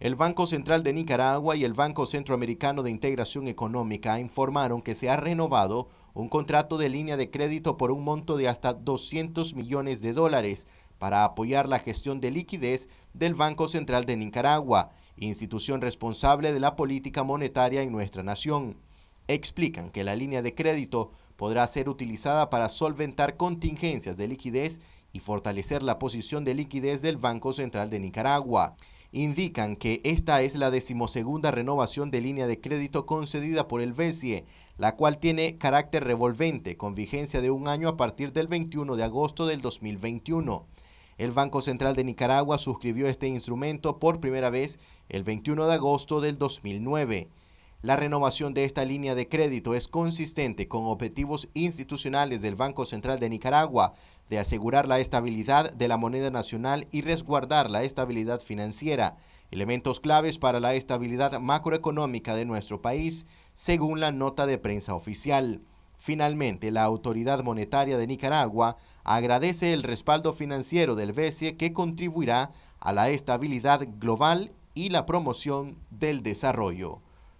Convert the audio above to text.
El Banco Central de Nicaragua y el Banco Centroamericano de Integración Económica informaron que se ha renovado un contrato de línea de crédito por un monto de hasta 200 millones de dólares para apoyar la gestión de liquidez del Banco Central de Nicaragua, institución responsable de la política monetaria en nuestra nación. Explican que la línea de crédito podrá ser utilizada para solventar contingencias de liquidez y fortalecer la posición de liquidez del Banco Central de Nicaragua indican que esta es la decimosegunda renovación de línea de crédito concedida por el BESIE, la cual tiene carácter revolvente con vigencia de un año a partir del 21 de agosto del 2021. El Banco Central de Nicaragua suscribió este instrumento por primera vez el 21 de agosto del 2009. La renovación de esta línea de crédito es consistente con objetivos institucionales del Banco Central de Nicaragua de asegurar la estabilidad de la moneda nacional y resguardar la estabilidad financiera, elementos claves para la estabilidad macroeconómica de nuestro país, según la nota de prensa oficial. Finalmente, la Autoridad Monetaria de Nicaragua agradece el respaldo financiero del BCE que contribuirá a la estabilidad global y la promoción del desarrollo.